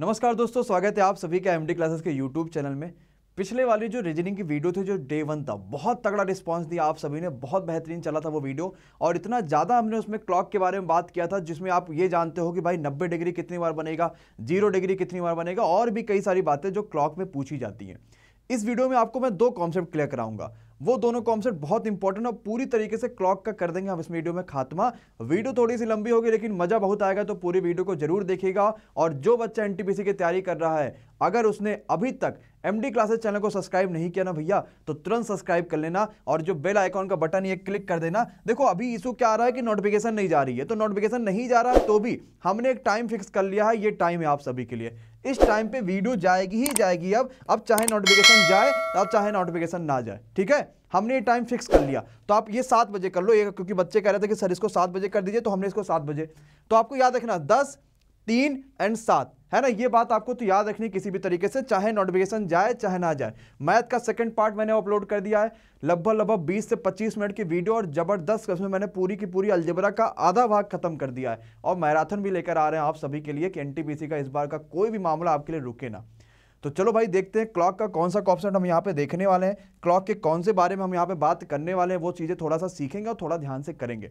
नमस्कार दोस्तों स्वागत है आप सभी का एमडी क्लासेस के यूट्यूब चैनल में पिछले वाली जो रीजनिंग की वीडियो थी जो डे वन था बहुत तगड़ा रिस्पांस दिया आप सभी ने बहुत बेहतरीन चला था वो वीडियो और इतना ज़्यादा हमने उसमें क्लॉक के बारे में बात किया था जिसमें आप ये जानते हो कि भाई 90 डिग्री कितनी बार बनेगा जीरो डिग्री कितनी बार बनेगा और भी कई सारी बातें जो क्लॉक में पूछी जाती हैं इस वीडियो में आपको मैं दो कॉन्सेप्ट क्लियर कराऊंगा वो दोनों कॉन्सेप्ट बहुत इंपॉर्टेंट और पूरी तरीके से क्लॉक का कर देंगे हम इस वीडियो में खात्मा वीडियो थोड़ी सी लंबी होगी लेकिन मजा बहुत आएगा तो पूरी वीडियो को जरूर देखेगा और जो बच्चा एनटीपीसी की तैयारी कर रहा है अगर उसने अभी तक एमडी क्लासेस चैनल को सब्सक्राइब नहीं किया ना भैया तो तुरंत सब्सक्राइब कर लेना और जो बेल आइकॉन का बटन ये क्लिक कर देना देखो अभी इशू क्या आ रहा है कि नोटिफिकेशन नहीं जा रही है तो नोटिफिकेशन नहीं जा रहा है तो भी हमने एक टाइम फिक्स कर लिया है ये टाइम है आप सभी के लिए इस टाइम पे वीडियो जाएगी ही जाएगी अब अब चाहे नोटिफिकेशन जाए अब चाहे नोटिफिकेशन ना जाए ठीक है हमने ये टाइम फिक्स कर लिया तो आप ये सात बजे कर लो ये क्योंकि बच्चे कह रहे थे कि सर इसको सात बजे कर दीजिए तो हमने इसको सात बजे तो आपको याद रखना दस तीन एंड सात है ना ये बात आपको तो याद रखनी किसी भी तरीके से चाहे नोटिफिकेशन जाए चाहे ना जाए मैथ का सेकंड पार्ट मैंने अपलोड कर दिया है लगभग लगभग 20 से 25 मिनट की वीडियो और ज़बरदस्त उसमें मैंने पूरी की पूरी अल्जबरा का आधा भाग खत्म कर दिया है और मैराथन भी लेकर आ रहे हैं आप सभी के लिए कि एन का इस बार का कोई भी मामला आपके लिए रुके ना तो चलो भाई देखते हैं क्लॉक का कौन सा कॉप्सेंट हम यहाँ पे देखने वाले हैं क्लॉक के कौन से बारे में हम यहाँ पे बात करने वाले हैं वो चीज़ें थोड़ा सा सीखेंगे और थोड़ा ध्यान से करेंगे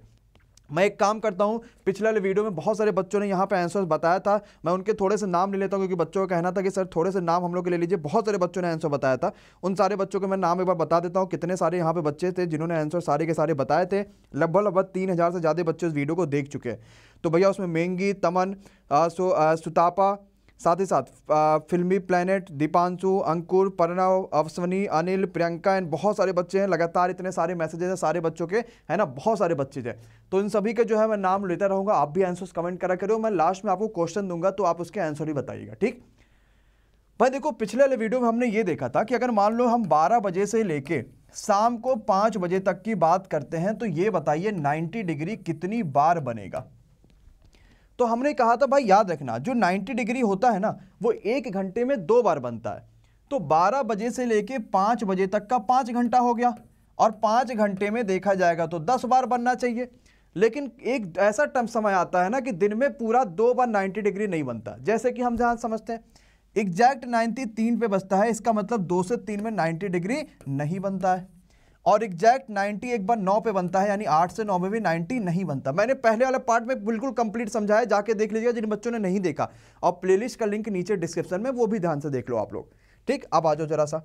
मैं एक काम करता हूँ पिछले वाले वीडियो में बहुत सारे बच्चों ने यहाँ पे आंसर बताया था मैं उनके थोड़े से नाम ले लेता हूँ क्योंकि बच्चों का कहना था कि सर थोड़े से नाम हम लोग के ले लीजिए बहुत सारे बच्चों ने आंसर बताया था उन सारे बच्चों के मैं नाम एक बार बता देता हूँ कितने सारे यहाँ पे बच्चे थे जिन्होंने आंसर सारे के सारे बताए थे लगभग लगभग तीन से ज़्यादा बच्चे उस वीडियो को देख चुके हैं तो भैया उसमें मेंगी तमन सो सुतापा साथ ही साथ फिल्मी प्लेनेट दीपांशु अंकुर प्रणव अवस्वनी अनिल प्रियंका एंड बहुत सारे बच्चे हैं लगातार इतने सारे मैसेजेस हैं सारे बच्चों के है ना बहुत सारे बच्चे थे तो इन सभी के जो है मैं नाम लेता रहूँगा आप भी आंसर्स कमेंट करा करो मैं लास्ट में आपको क्वेश्चन दूंगा तो आप उसके आंसर ही बताइएगा ठीक भाई देखो पिछले वाले वीडियो में हमने ये देखा था कि अगर मान लो हम बारह बजे से लेके शाम को पाँच बजे तक की बात करते हैं तो ये बताइए नाइन्टी डिग्री कितनी बार बनेगा तो हमने कहा था भाई याद रखना जो 90 डिग्री होता है ना वो एक घंटे में दो बार बनता है तो 12 बजे से लेके 5 बजे तक का पाँच घंटा हो गया और पाँच घंटे में देखा जाएगा तो दस बार बनना चाहिए लेकिन एक ऐसा टर्म समय आता है ना कि दिन में पूरा दो बार नाइन्टी डिग्री नहीं बनता जैसे कि हम जहाँ समझते हैं एग्जैक्ट नाइन्टी तीन पे बचता है इसका मतलब दो से तीन में नाइन्टी डिग्री नहीं बनता है और एग्जैक्ट 90 एक बार नौ पे बनता है यानी आठ से नौ में भी 90 नहीं बनता मैंने पहले वाला पार्ट में बिल्कुल कंप्लीट समझाया जाके देख लीजिएगा जिन बच्चों ने नहीं देखा और प्लेलिस्ट का लिंक नीचे डिस्क्रिप्शन में वो भी ध्यान से देख लो आप लोग ठीक अब आ जाओ जरा सा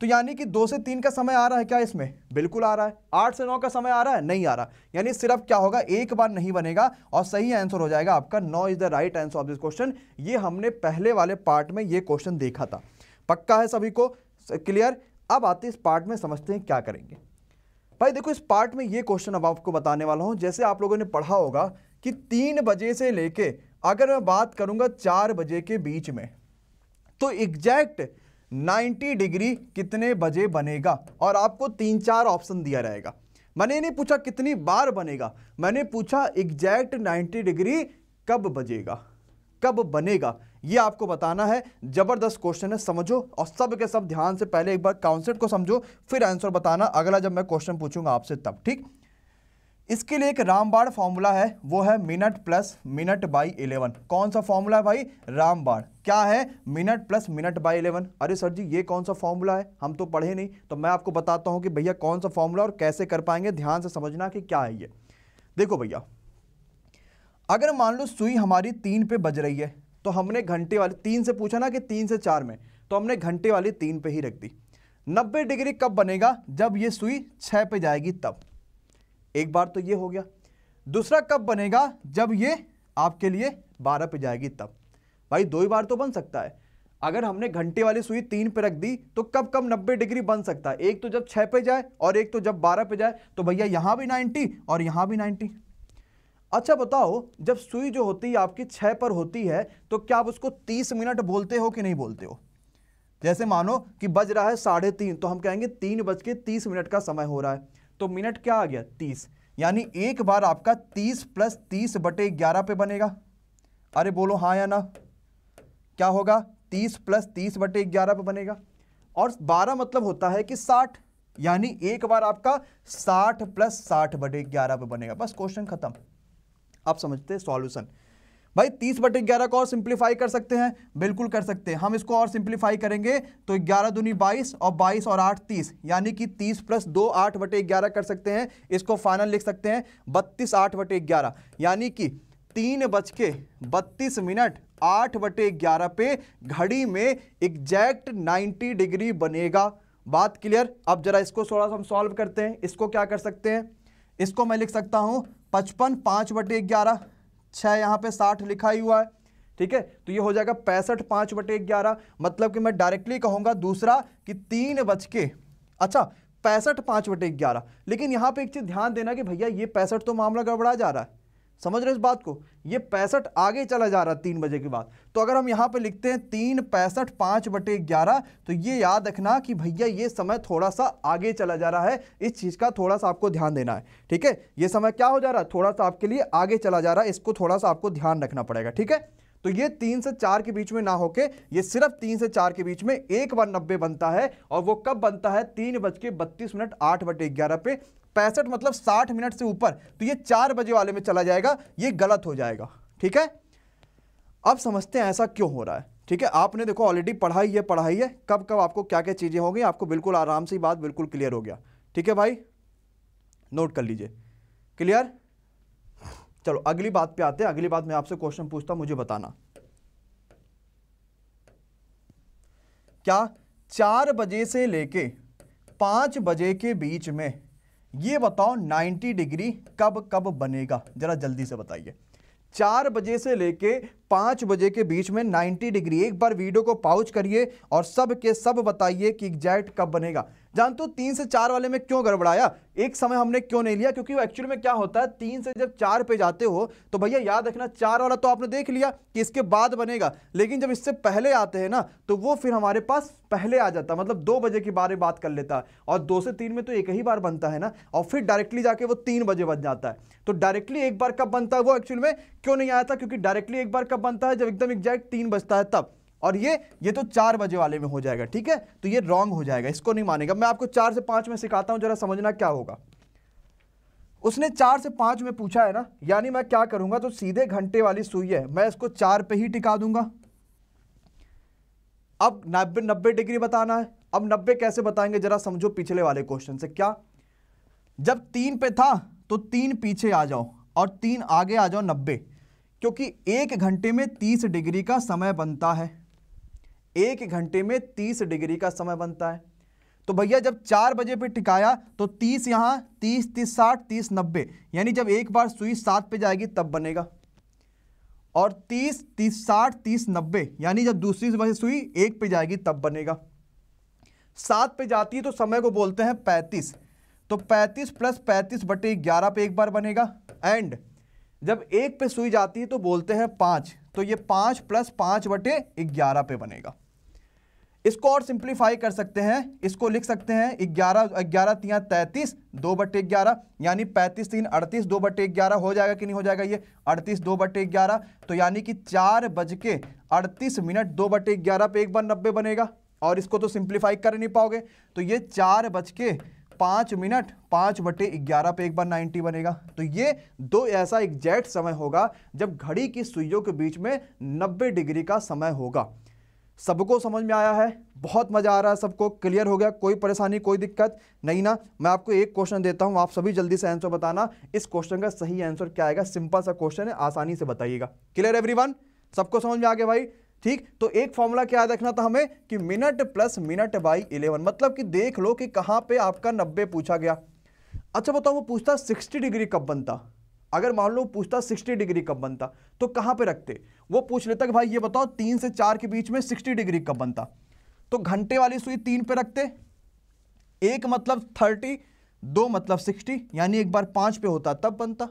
तो यानी कि दो से तीन का समय आ रहा है क्या इसमें बिल्कुल आ रहा है आठ से नौ का समय आ रहा है नहीं आ रहा यानी सिर्फ क्या होगा एक बार नहीं बनेगा और सही आंसर हो जाएगा आपका नौ is the right answer of this question ये हमने पहले वाले पार्ट में ये क्वेश्चन देखा था पक्का है सभी को क्लियर अब आते इस पार्ट में समझते हैं क्या करेंगे भाई देखो इस पार्ट में ये क्वेश्चन अब आपको बताने वाला हूँ जैसे आप लोगों ने पढ़ा होगा कि तीन बजे से लेके अगर मैं बात करूँगा चार बजे के बीच में तो एग्जैक्ट 90 डिग्री कितने बजे बनेगा और आपको तीन चार ऑप्शन दिया रहेगा मैंने नहीं पूछा कितनी बार बनेगा मैंने पूछा एग्जैक्ट 90 डिग्री कब बजेगा कब बनेगा ये आपको बताना है जबरदस्त क्वेश्चन है समझो और सब के सब ध्यान से पहले एक बार कॉन्सेप्ट को समझो फिर आंसर बताना अगला जब मैं क्वेश्चन पूछूंगा आपसे तब ठीक इसके लिए एक रामबाड़ फॉर्मूला है वो है minute plus minute by eleven कौन सा फॉर्मूला है भाई रामबाड़ क्या है minute plus minute by eleven अरे सर जी ये कौन सा फॉर्मूला है हम तो पढ़े नहीं तो मैं आपको बताता हूं कि भैया कौन सा फॉर्मूला और कैसे कर पाएंगे ध्यान से समझना कि क्या है ये देखो भैया अगर मान लो सुई हमारी तीन पे बज रही है तो हमने घंटे वाले तीन से पूछा ना कि तीन से चार में तो हमने घंटे वाली तीन पे ही रख दी नब्बे डिग्री कब बनेगा जब ये सुई छः पे जाएगी तब एक बार तो ये हो गया दूसरा कब बनेगा जब ये आपके लिए बारह पे जाएगी तब भाई दो ही बार तो बन सकता है अगर हमने घंटे वाली सुई तीन पे रख दी तो कब कब नब्बे डिग्री बन सकता है एक तो जब छः पे जाए और एक तो जब बारह पे जाए तो भैया यहाँ भी नाइन्टी और यहाँ भी नाइन्टी अच्छा बताओ जब सुई जो होती है आपकी छः पर होती है तो क्या आप उसको तीस मिनट बोलते हो कि नहीं बोलते हो जैसे मानो कि बज रहा है साढ़े तीन तो हम कहेंगे तीन बज के तीस मिनट का समय हो रहा है तो मिनट क्या आ गया तीस यानी एक बार आपका तीस प्लस तीस बटे ग्यारह पे बनेगा अरे बोलो हाँ या ना क्या होगा तीस प्लस तीस बटे ग्यारह पे बनेगा और बारह मतलब होता है कि साठ यानी एक बार आपका साठ प्लस साठ बटे ग्यारह पे बनेगा बस क्वेश्चन खत्म अब समझते हैं सॉल्यूशन भाई तीस बटे ग्यारह को और सिंप्लीफाई कर सकते हैं बिल्कुल कर सकते हैं हम इसको और सिंप्लीफाई करेंगे तो ग्यारह दूनी बाईस और बाईस और आठ तीस यानी कि तीस प्लस दो आठ बटे ग्यारह कर सकते हैं इसको फाइनल लिख सकते हैं बत्तीस आठ बटे ग्यारह यानी कि तीन बज के बत्तीस मिनट आठ बटे ग्यारह पे घड़ी में एग्जैक्ट नाइन्टी डिग्री बनेगा बात क्लियर अब जरा इसको थोड़ा सा हम सॉल्व करते हैं इसको क्या कर सकते हैं इसको मैं लिख सकता हूँ पचपन पाँच बटे ग्यारह छः यहाँ पे साठ लिखा ही हुआ है ठीक है तो ये हो जाएगा पैंसठ पाँच बटे ग्यारह मतलब कि मैं डायरेक्टली कहूँगा दूसरा कि तीन बज के अच्छा पैंसठ पाँच बटे ग्यारह लेकिन यहाँ पे एक चीज़ ध्यान देना कि भैया ये पैंसठ तो मामला गड़बड़ा जा रहा है समझ रहे हो इस बात को ये पैंसठ आगे चला जा रहा है तीन बजे के बाद तो अगर हम यहाँ पे लिखते हैं तीन पैंसठ पाँच बटे ग्यारह तो ये याद रखना कि भैया ये समय थोड़ा सा आगे चला जा रहा है इस चीज़ का थोड़ा सा आपको ध्यान देना है ठीक है ये समय क्या हो जा रहा है थोड़ा सा आपके लिए आगे चला जा रहा है इसको थोड़ा सा आपको ध्यान रखना पड़ेगा ठीक है तो ये तीन से चार के बीच में ना होके ये सिर्फ तीन से चार के बीच में एक बार नब्बे बनता है और वो कब बनता है तीन बज के बत्तीस मिनट आठ बटे ग्यारह पे पैंसठ मतलब साठ मिनट से ऊपर तो ये चार बजे वाले में चला जाएगा ये गलत हो जाएगा ठीक है अब समझते हैं ऐसा क्यों हो रहा है ठीक है आपने देखो ऑलरेडी पढ़ाई है पढ़ाई है कब कब आपको क्या क्या चीज़ें होंगी आपको बिल्कुल आराम से बात बिल्कुल क्लियर हो गया ठीक है भाई नोट कर लीजिए क्लियर चलो अगली बात पे आते हैं अगली बात मैं आपसे क्वेश्चन पूछता मुझे बताना क्या चार बजे से लेके पांच बजे के बीच में ये बताओ 90 डिग्री कब कब बनेगा जरा जल्दी से बताइए चार बजे से लेके पाँच बजे के बीच में 90 डिग्री एक बार वीडियो को पाउच करिए और सब के सब बताइए कि एग्जैक्ट कब बनेगा जानते हो तीन से चार वाले में क्यों गड़बड़ाया एक समय हमने क्यों नहीं लिया क्योंकि एक्चुअल में क्या होता है तीन से जब चार पे जाते हो तो भैया याद रखना चार वाला तो आपने देख लिया कि इसके बाद बनेगा लेकिन जब इससे पहले आते हैं ना तो वो फिर हमारे पास पहले आ जाता मतलब दो बजे के बारे बात कर लेता और दो से तीन में तो एक ही बार बनता है ना और फिर डायरेक्टली जाके वो तीन बजे बन जाता है तो डायरेक्टली एक बार कब बनता है वो एक्चुअल में क्यों नहीं आया था क्योंकि डायरेक्टली एक बार कब बनता है जब एकदम एग्जैक्ट तीन बजता है तब और ये ये तो चार बजे वाले में हो जाएगा ठीक है तो ये रॉन्ग हो जाएगा इसको नहीं मानेगा मैं आपको चार से पांच में सिखाता हूं जरा समझना क्या होगा उसने चार से पांच में पूछा है ना यानी मैं क्या करूंगा तो सीधे घंटे वाली सुई है मैं इसको चार पे ही टिका दूंगा अब नब्बे नब्बे डिग्री बताना है अब नब्बे कैसे बताएंगे जरा समझो पिछले वाले क्वेश्चन से क्या जब तीन पे था तो तीन पीछे आ जाओ और तीन आगे आ जाओ नब्बे क्योंकि एक घंटे में तीस डिग्री का समय बनता है एक घंटे में तीस डिग्री का समय बनता है तो भैया जब चार बजे पे टिकाया तो तीस यहाँ तीस तीस साठ तीस नब्बे यानी जब एक बार सुई सात पे जाएगी तब बनेगा और तीस तीस साठ तीस नब्बे यानी जब दूसरी बजे सुई एक पे जाएगी तब बनेगा सात पे जाती है तो समय को बोलते हैं पैंतीस तो पैंतीस प्लस पैंतीस बटे ग्यारह पे एक बार बनेगा एंड जब एक पे सुई जाती है तो बोलते हैं पाँच तो ये पाँच प्लस पाँच बटे ग्यारह पे बनेगा इसको और सिंप्लीफाई कर सकते हैं इसको लिख सकते हैं ग्यारह ग्यारह तिया तैंतीस दो बटे ग्यारह यानी पैंतीस तीन अड़तीस दो बटे ग्यारह हो जाएगा कि नहीं हो जाएगा ये अड़तीस दो बटे ग्यारह तो यानी कि चार बज के अड़तीस मिनट दो बटे ग्यारह पे एक बार नब्बे बनेगा और इसको तो सिंप्लीफाई कर नहीं पाओगे तो ये चार बज के पाँच मिनट पांच बटे ग्यारह पे एक बार नाइनटी बनेगा तो ये दो ऐसा एग्जैक्ट समय होगा जब घड़ी की सुइयों के बीच में नब्बे डिग्री का समय होगा सबको समझ में आया है बहुत मज़ा आ रहा है सबको क्लियर हो गया कोई परेशानी कोई दिक्कत नहीं ना मैं आपको एक क्वेश्चन देता हूँ आप सभी जल्दी से आंसर बताना इस क्वेश्चन का सही आंसर क्या आएगा सिंपल सा क्वेश्चन है आसानी से बताइएगा क्लियर एवरीवन सबको समझ में आ गया भाई ठीक तो एक फॉर्मूला क्या रखना था हमें कि minute plus minute by eleven मतलब कि देख लो कि कहां पे आपका नब्बे पूछा गया अच्छा बताओ वो पूछता सिक्सटी डिग्री कब बनता अगर मान लो पूछता सिक्सटी डिग्री कब बनता तो कहां पे रखते वो पूछ लेता कि भाई ये बताओ तीन से चार के बीच में सिक्सटी डिग्री कब बनता तो घंटे वाली सुई तीन पे रखते एक मतलब थर्टी दो मतलब सिक्सटी यानी एक बार पांच पे होता तब बनता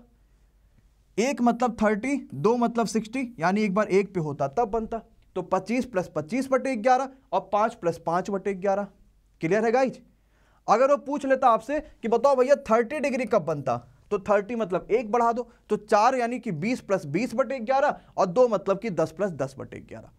एक मतलब थर्टी दो मतलब सिक्सटी यानी एक बार एक पे होता तब बनता तो 25 प्लस पच्चीस बटे ग्यारह और 5 प्लस पाँच बटे ग्यारह क्लियर है गाइज अगर वो पूछ लेता आपसे कि बताओ भैया 30 डिग्री कब बनता तो 30 मतलब एक बढ़ा दो तो चार यानी कि 20 प्लस बीस बटे ग्यारह और दो मतलब कि 10 प्लस दस बटे ग्यारह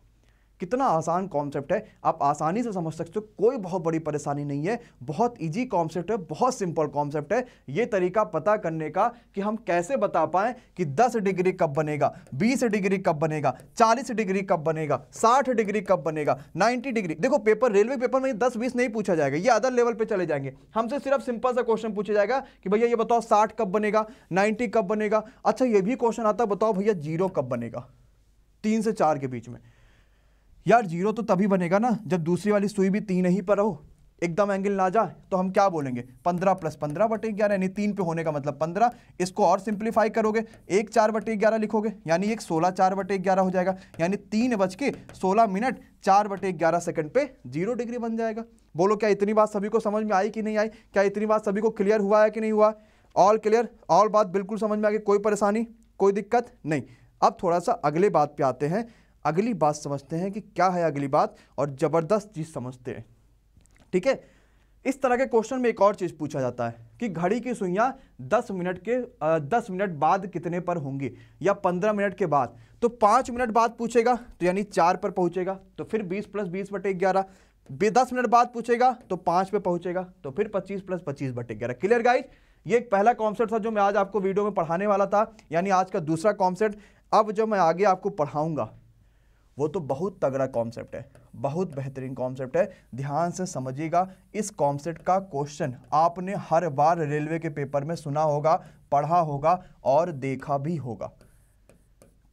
कितना आसान कॉन्सेप्ट है आप आसानी से समझ सकते हो कोई बहुत बड़ी परेशानी नहीं है बहुत ईजी कॉन्सेप्ट है बहुत सिंपल कॉन्सेप्ट है ये तरीका पता करने का कि हम कैसे बता पाएं कि दस डिग्री कब बनेगा बीस डिग्री कब बनेगा चालीस डिग्री कब बनेगा साठ डिग्री कब बनेगा नाइन्टी डिग्री देखो पेपर रेलवे पेपर में दस बीस नहीं पूछा जाएगा ये अदर लेवल पर चले जाएंगे हमसे सिर्फ सिंपल सा क्वेश्चन पूछा जाएगा कि भैया ये बताओ साठ कब बनेगा नाइन्टी कब बनेगा अच्छा ये भी क्वेश्चन आता बताओ भैया जीरो कब बनेगा तीन से चार के बीच में यार जीरो तो तभी बनेगा ना जब दूसरी वाली सुई भी तीन ही पर हो एकदम एंगल ना जाए तो हम क्या बोलेंगे पंद्रह प्लस पंद्रह बटे ग्यारह यानी तीन पे होने का मतलब पंद्रह इसको और सिंप्लीफाई करोगे एक चार बटे ग्यारह लिखोगे यानी एक सोलह चार बटे ग्यारह हो जाएगा यानी तीन बज के सोलह मिनट चार बटे ग्यारह सेकेंड पे जीरो डिग्री बन जाएगा बोलो क्या इतनी बात सभी को समझ में आई कि नहीं आई क्या इतनी बात सभी को क्लियर हुआ है कि नहीं हुआ ऑल क्लियर ऑल बात बिल्कुल समझ में आ गई कोई परेशानी कोई दिक्कत नहीं अब थोड़ा सा अगले बात पे आते हैं अगली बात समझते हैं कि क्या है अगली बात और ज़बरदस्त चीज़ समझते हैं ठीक है इस तरह के क्वेश्चन में एक और चीज़ पूछा जाता है कि घड़ी की सुइयाँ 10 मिनट के 10 मिनट बाद कितने पर होंगी या 15 मिनट के बाद तो 5 मिनट बाद पूछेगा तो यानी 4 पर पहुँचेगा तो फिर 20 प्लस बीस बटे ग्यारह दस मिनट बाद पूछेगा तो पाँच पे पहुँचेगा तो फिर पच्चीस प्लस पच्चीस बटे ग्यारह क्लियर गाइज ये एक पहला कॉन्सेप्ट था जो मैं आज आपको वीडियो में पढ़ाने वाला था यानी आज का दूसरा कॉन्सेप्ट अब जो मैं आगे आपको पढ़ाऊंगा वो तो बहुत तगड़ा कॉन्सेप्ट है बहुत बेहतरीन कॉन्सेप्ट है ध्यान से समझिएगा इस कॉन्सेप्ट का क्वेश्चन आपने हर बार रेलवे के पेपर में सुना होगा पढ़ा होगा और देखा भी होगा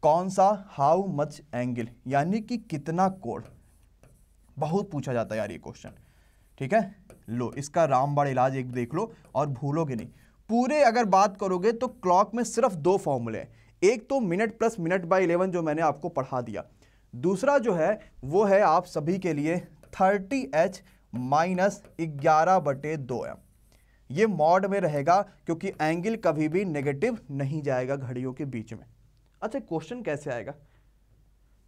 कौन सा हाउ मच एंगल यानी कि कितना कोण बहुत पूछा जाता है यार ये क्वेश्चन ठीक है लो इसका रामबाड़ इलाज एक देख लो और भूलोगे नहीं पूरे अगर बात करोगे तो क्लॉक में सिर्फ दो फॉर्मूले हैं एक तो minute plus minute by eleven जो मैंने आपको पढ़ा दिया दूसरा जो है वो है आप सभी के लिए थर्टी एच माइनस ग्यारह बटे दो एम ये मॉड में रहेगा क्योंकि एंगल कभी भी नेगेटिव नहीं जाएगा घड़ियों के बीच में अच्छा क्वेश्चन कैसे आएगा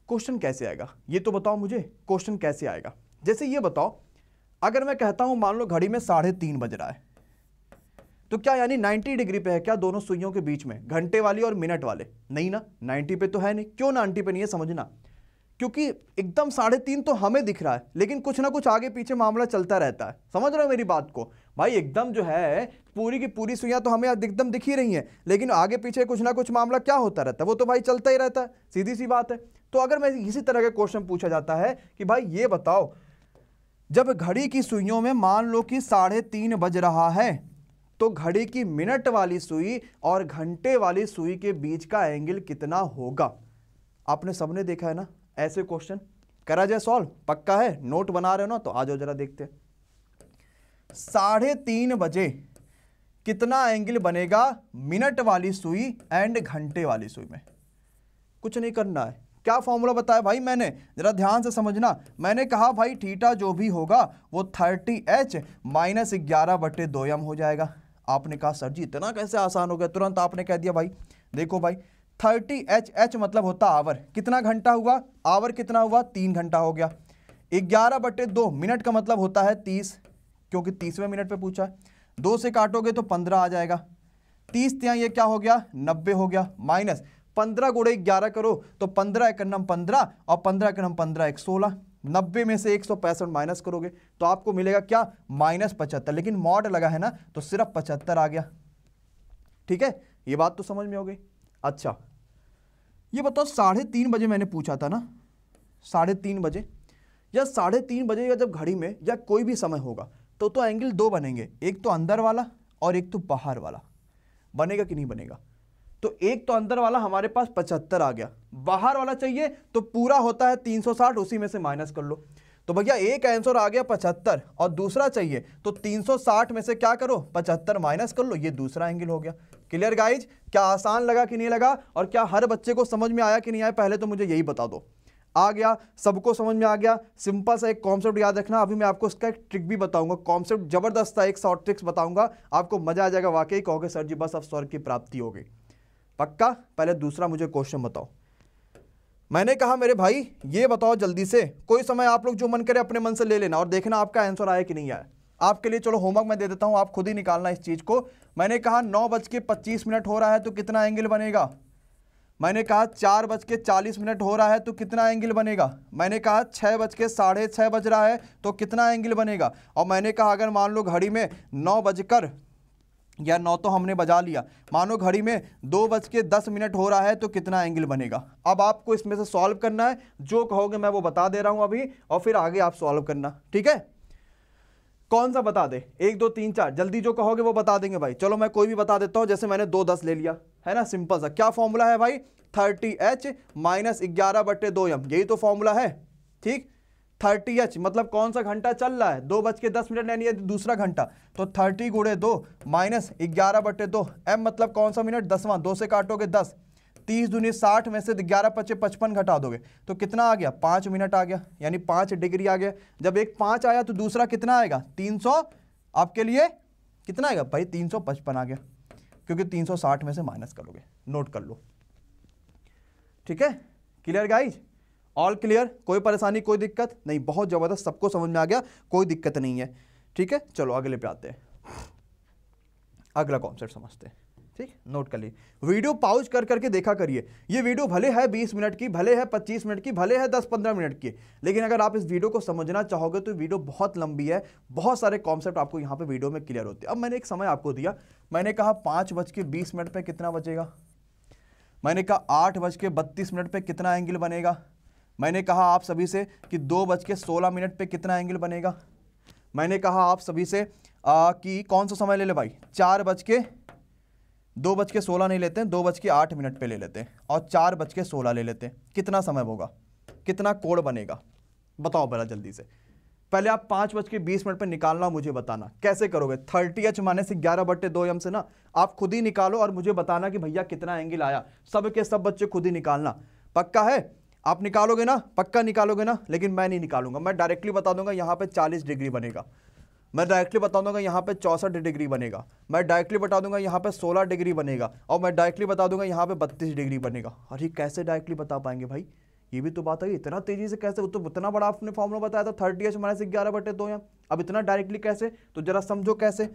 क्वेश्चन कैसे आएगा ये तो बताओ मुझे क्वेश्चन कैसे आएगा जैसे ये बताओ अगर मैं कहता हूं मान लो घड़ी में साढ़े तीन बज रहा है तो क्या यानी 90 डिग्री पे है क्या दोनों सुइयों के बीच में घंटे वाली और मिनट वाले नहीं ना 90 पे तो है नहीं क्यों 90 पे नहीं है समझना क्योंकि एकदम साढ़े तीन तो हमें दिख रहा है लेकिन कुछ ना कुछ आगे पीछे मामला चलता रहता है समझ रहे हो मेरी बात को भाई एकदम जो है पूरी की पूरी सुइयाँ तो हमें एकदम दिख ही रही हैं लेकिन आगे पीछे कुछ ना कुछ मामला क्या होता रहता है वो तो भाई चलता ही रहता है सीधी सी बात है तो अगर मैं इसी तरह के क्वेश्चन पूछा जाता है कि भाई ये बताओ जब घड़ी की सुइयों में मान लो कि साढ़े तीन बज रहा है तो घड़ी की मिनट वाली सुई और घंटे वाली सुई के बीच का एंगल कितना होगा आपने सबने देखा है ना ऐसे क्वेश्चन करा जाए सॉल्व पक्का है नोट बना रहे हो ना तो आ जाओ जरा देखते साढ़े तीन बजे कितना एंगल बनेगा मिनट वाली सुई एंड घंटे वाली सुई में कुछ नहीं करना है क्या फॉर्मूला बताया भाई मैंने जरा ध्यान से समझना मैंने कहा भाई थीटा जो भी होगा वो थर्टी एच माइनस ग्यारह बटे दो एम हो जाएगा आपने कहा सर जी इतना कैसे आसान हो गया तुरंत आपने कह दिया भाई देखो भाई थर्टी एच एच मतलब होता आवर कितना घंटा हुआ आवर कितना हुआ तीन घंटा हो गया ग्यारह बटे दो मिनट का मतलब होता है तीस क्योंकि तीसवें मिनट पे पूछा है दो से काटोगे तो पंद्रह आ जाएगा तीस त्या ये क्या हो गया नब्बे हो गया माइनस पंद्रह गोड़े ग्यारह करो तो पंद्रह एक नम पंद्रह और पंद्रह एक नम पंद्रह एक सोलह नब्बे में से एक सौ पैंसठ माइनस करोगे तो आपको मिलेगा क्या माइनस पचहत्तर लेकिन मॉड लगा है ना तो सिर्फ पचहत्तर आ गया ठीक है ये बात तो समझ में हो गई अच्छा ये बताओ साढ़े तीन बजे मैंने पूछा था ना साढ़े तीन बजे या साढ़े तीन बजे या जब घड़ी में या कोई भी समय होगा तो तो एंगल दो बनेंगे एक तो अंदर वाला और एक तो बाहर वाला बनेगा कि नहीं बनेगा तो एक तो अंदर वाला हमारे पास पचहत्तर आ गया बाहर वाला चाहिए तो पूरा होता है साठ उसी में से माइनस कर लो तो भैया एक आंसर आ गया पचहत्तर और दूसरा चाहिए तो 360 में से क्या करो पचहत्तर माइनस कर लो ये दूसरा एंगल हो गया क्लियर गाइज क्या आसान लगा कि नहीं लगा और क्या हर बच्चे को समझ में आया कि नहीं आया पहले तो मुझे यही बता दो आ गया सबको समझ में आ गया सिंपल सा एक कॉन्सेप्ट याद रखना अभी मैं आपको इसका एक ट्रिक भी बताऊंगा कॉन्सेप्ट जबरदस्त था एक शॉर्ट ट्रिक्स बताऊंगा आपको मजा आ जाएगा वाकई कहोगे सर जी बस अब स्वर्ग की प्राप्ति हो गई पक्का पहले दूसरा मुझे क्वेश्चन बताओ मैंने कहा मेरे भाई ये बताओ जल्दी से कोई समय आप लोग जो मन करे अपने मन से ले लेना और देखना आपका आंसर आया कि नहीं आया आपके लिए चलो होमवर्क मैं दे देता हूँ आप खुद ही निकालना इस चीज़ को मैंने कहा नौ बज के पच्चीस मिनट हो रहा है तो कितना एंगल बनेगा मैंने कहा चार बज के चालीस मिनट हो रहा है तो कितना एंगल बनेगा मैंने कहा छः बज के साढ़े छः बज रहा है तो कितना एंगल बनेगा और मैंने कहा अगर मान लो घड़ी में नौ बजकर या नौ तो हमने बजा लिया मानो घड़ी में दो बज के दस मिनट हो रहा है तो कितना एंगल बनेगा अब आपको इसमें से सॉल्व करना है जो कहोगे मैं वो बता दे रहा हूँ अभी और फिर आगे आप सॉल्व करना ठीक है कौन सा बता दे एक दो तीन चार जल्दी जो कहोगे वो बता देंगे भाई चलो मैं कोई भी बता देता हूँ जैसे मैंने दो दस ले लिया है ना सिंपल सा क्या फॉर्मूला है भाई थर्टी एच माइनस ग्यारह बट्टे दो एम यही तो फॉर्मूला है ठीक थर्टी एच मतलब कौन सा घंटा चल रहा है दो बज के दस मिनट यानी दूसरा घंटा तो थर्टी गुड़े दो माइनस ग्यारह बटे दो एम मतलब कौन सा मिनट दसवां दो से काटोगे दस तीस दूनी साठ में से ग्यारह पच्चे पचपन घटा दोगे तो कितना आ गया पाँच मिनट आ गया यानी पाँच डिग्री आ गया जब एक पाँच आया तो दूसरा कितना आएगा तीन सौ आपके लिए कितना आएगा भाई तीन सौ पचपन आ गया क्योंकि तीन सौ साठ में से माइनस करोगे नोट कर लो ठीक है क्लियर गाइज ऑल क्लियर कोई परेशानी कोई दिक्कत नहीं बहुत ज़बरदस्त सबको समझ में आ गया कोई दिक्कत नहीं है ठीक है चलो अगले पे आते हैं अगला कॉन्सेप्ट समझते हैं ठीक नोट कर लिए वीडियो पाउज कर करके देखा करिए ये वीडियो भले है 20 मिनट की भले है 25 मिनट की भले है 10-15 मिनट की लेकिन अगर आप इस वीडियो को समझना चाहोगे तो वीडियो बहुत लंबी है बहुत सारे कॉन्सेप्ट आपको यहाँ पे वीडियो में क्लियर होते हैं अब मैंने एक समय आपको दिया मैंने कहा पाँच बज के बीस मिनट पर कितना बचेगा मैंने कहा आठ बज के बत्तीस मिनट पर कितना एंगल बनेगा मैंने कहा आप सभी से कि दो बज के सोलह मिनट पर कितना एंगल बनेगा मैंने कहा आप सभी से आ, कि कौन सा समय ले ले भाई चार बज के दो बज के सोलह नहीं लेते हैं दो बज के आठ मिनट पे ले लेते हैं और चार बज के सोलह ले लेते हैं कितना समय होगा कितना कोड बनेगा बताओ भला जल्दी से पहले आप पाँच बज के बीस मिनट पर निकालना मुझे बताना कैसे करोगे थर्टी एच माने से ग्यारह बट्टे दो एम से ना आप खुद ही निकालो और मुझे बताना कि भैया कितना एंगल आया सब के सब बच्चे खुद ही निकालना पक्का है आप निकालोगे ना पक्का निकालोगे ना लेकिन मैं नहीं निकालूंगा मैं डायरेक्टली बता दूंगा यहाँ पे 40 डिग्री बनेगा मैं डायरेक्टली बता दूंगा यहाँ पे चौसठ डिग्री बनेगा मैं डायरेक्टली बता दूंगा यहाँ पे 16 डिग्री बनेगा और मैं डायरेक्टली बता दूंगा यहाँ पे 32 डिग्री बनेगा अरे कैसे डायरेक्टली बता पाएंगे भाई ये भी तो बात है इतना तेजी से कैसे तो उतना बड़ा आपने फॉर्मूला बताया था थर्टी एच माइनस ग्यारह बटे दो यहाँ अब इतना डायरेक्टली कैसे तो जरा समझो कैसे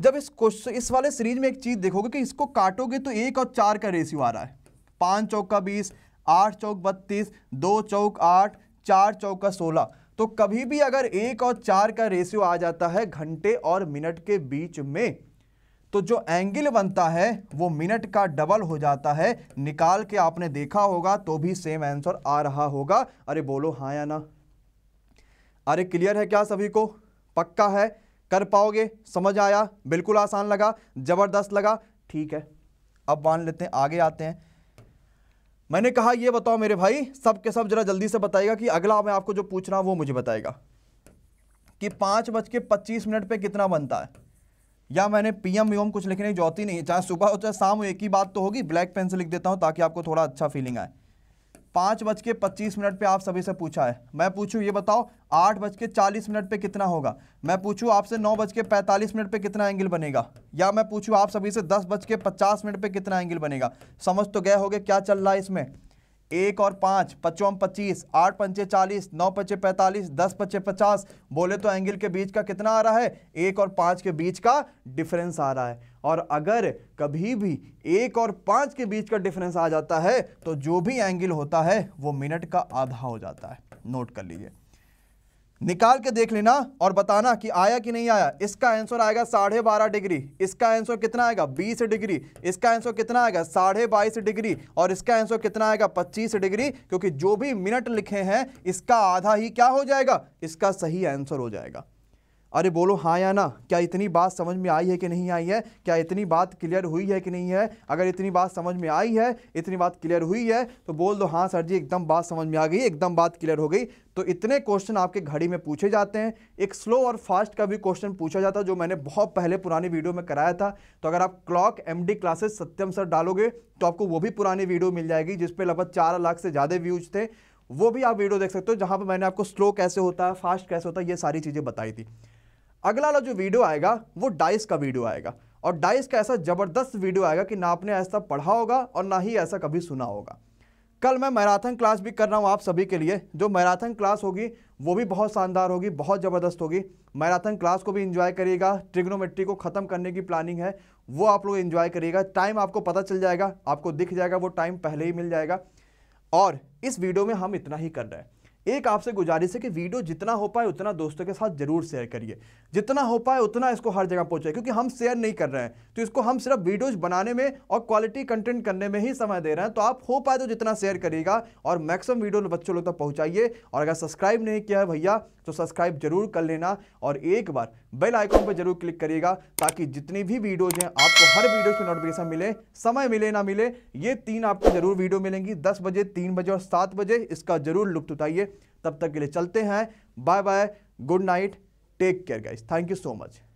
जब इस क्वेश्चन इस वाले सीरीज में एक चीज़ देखोगे कि इसको काटोगे तो एक और चार का रेशियो आ रहा है पाँच चौका बीस आठ चौक बत्तीस दो चौक आठ चार चौक का सोलह तो कभी भी अगर एक और चार का रेशियो आ जाता है घंटे और मिनट के बीच में तो जो एंगल बनता है वो मिनट का डबल हो जाता है निकाल के आपने देखा होगा तो भी सेम आंसर आ रहा होगा अरे बोलो हाँ या ना अरे क्लियर है क्या सभी को पक्का है कर पाओगे समझ आया बिल्कुल आसान लगा ज़बरदस्त लगा ठीक है अब मान लेते हैं आगे आते हैं मैंने कहा ये बताओ मेरे भाई सब के सब जरा जल्दी से बताएगा कि अगला मैं आपको जो पूछ रहा हूँ वो मुझे बताएगा कि पाँच बज के पच्चीस मिनट पर कितना बनता है या मैंने पीएम एम कुछ लिखने की जौती नहीं चाहे सुबह हो चाहे शाम हो एक ही बात तो होगी ब्लैक पेन से लिख देता हूँ ताकि आपको थोड़ा अच्छा फीलिंग आए पाँच बज के पच्चीस मिनट पर आप सभी से पूछा है मैं पूछूँ ये बताओ आठ बज के चालीस मिनट पर कितना होगा मैं पूछूँ आपसे नौ बज के पैंतालीस मिनट पर कितना एंगल बनेगा या मैं पूछूँ आप सभी से दस बज के पचास मिनट पर कितना एंगल बनेगा समझ तो गए होगे क्या चल रहा है इसमें एक और पाँच पचोम पच्चीस आठ पंचे चालीस नौ पचे पैंतालीस दस पचे पचास बोले तो एंगल के बीच का कितना आ रहा है एक और पाँच के बीच का डिफरेंस आ रहा है और अगर कभी भी एक और पाँच के बीच का डिफरेंस आ जाता है तो जो भी एंगल होता है वो मिनट का आधा हो जाता है नोट कर लीजिए निकाल के देख लेना और बताना कि आया कि नहीं आया इसका आंसर आएगा साढ़े बारह डिग्री इसका आंसर कितना आएगा बीस डिग्री इसका आंसर कितना आएगा साढ़े बाईस डिग्री और इसका आंसर कितना आएगा पच्चीस डिग्री क्योंकि जो भी मिनट लिखे हैं इसका आधा ही क्या हो जाएगा इसका सही आंसर हो जाएगा अरे बोलो हाँ या ना क्या इतनी बात समझ में आई है कि नहीं आई है क्या इतनी बात क्लियर हुई है कि नहीं है अगर इतनी बात समझ में आई है इतनी बात क्लियर हुई है तो बोल दो हाँ सर जी एकदम बात समझ में आ गई एकदम बात क्लियर हो गई तो इतने क्वेश्चन आपके घड़ी में पूछे जाते हैं एक स्लो और फास्ट का भी क्वेश्चन पूछा जाता है जो मैंने बहुत पहले पुरानी वीडियो में कराया था तो अगर आप clock M classes Satyam sir डालोगे तो आपको वो भी पुरानी वीडियो मिल जाएगी जिसपे लगभग चार लाख से ज़्यादा व्यूज थे वो भी आप वीडियो देख सकते हो जहाँ पर मैंने आपको स्लो कैसे होता है फास्ट कैसे होता है ये सारी चीज़ें बताई थी अगला वाला जो वीडियो आएगा वो डाइस का वीडियो आएगा और डाइस का ऐसा ज़बरदस्त वीडियो आएगा कि ना आपने ऐसा पढ़ा होगा और ना ही ऐसा कभी सुना होगा कल मैं मैराथन क्लास भी कर रहा हूँ आप सभी के लिए जो मैराथन क्लास होगी वो भी बहुत शानदार होगी बहुत ज़बरदस्त होगी मैराथन क्लास को भी इन्जॉय करिएगा ट्रिग्नोमेट्री को ख़त्म करने की प्लानिंग है वो आप लोग इन्जॉय करिएगा टाइम आपको पता चल जाएगा आपको दिख जाएगा वो टाइम पहले ही मिल जाएगा और इस वीडियो में हम इतना ही कर रहे हैं एक आपसे गुजारिश है कि वीडियो जितना हो पाए उतना दोस्तों के साथ जरूर शेयर करिए जितना हो पाए उतना इसको हर जगह पहुंचाए क्योंकि हम शेयर नहीं कर रहे हैं तो इसको हम सिर्फ वीडियोज बनाने में और क्वालिटी कंटेंट करने में ही समय दे रहे हैं तो आप हो पाए तो जितना शेयर करिएगा और मैक्सिमम वीडियो बच्चों लोग तक पहुँचाइए और अगर सब्सक्राइब नहीं किया है भैया तो सब्सक्राइब जरूर कर लेना और एक बार बेल आइकॉन पर जरूर क्लिक करिएगा ताकि जितनी भी वीडियोज हैं आपको हर वीडियो की नोटिफिकेशन मिले समय मिले ना मिले ये तीन आपको जरूर वीडियो मिलेंगी दस बजे तीन बजे और सात बजे इसका जरूर लुप्त उठाइए तब तक के लिए चलते हैं bye bye good night take care guys thank you so much